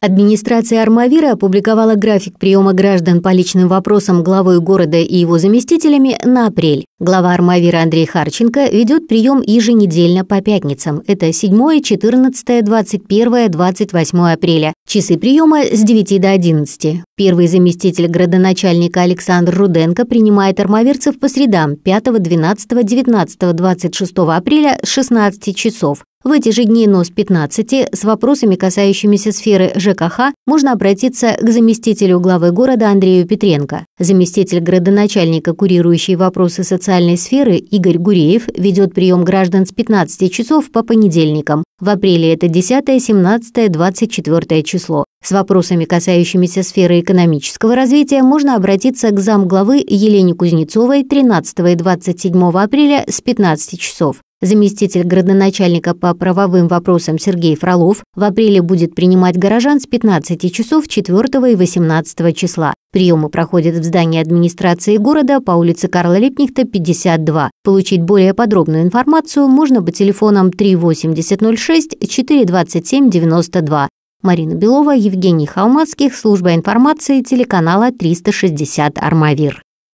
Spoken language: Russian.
Администрация Армавира опубликовала график приема граждан по личным вопросам главой города и его заместителями на апрель. Глава Армавира Андрей Харченко ведет прием еженедельно по пятницам. Это 7, 14, 21, 28 апреля. Часы приема с 9 до 11. Первый заместитель градоначальника Александр Руденко принимает армавирцев по средам 5, 12, 19, 26 апреля 16 часов. В эти же дни, но 15, с вопросами, касающимися сферы ЖКХ, можно обратиться к заместителю главы города Андрею Петренко. Заместитель градоначальника, курирующий вопросы социальной сферы, Игорь Гуреев, ведет прием граждан с 15 часов по понедельникам. В апреле это 10, 17, 24 число. С вопросами, касающимися сферы экономического развития, можно обратиться к замглавы Елене Кузнецовой 13 и 27 апреля с 15 часов. Заместитель градоначальника по правовым вопросам Сергей Фролов в апреле будет принимать горожан с 15 часов 4 и 18 числа. Приемы проходят в здании администрации города по улице Карла Лепнихта, 52. Получить более подробную информацию можно по телефонам 38006 427 92. Марина Белова, Евгений Холмацких, служба информации телеканала 360 «Армавир».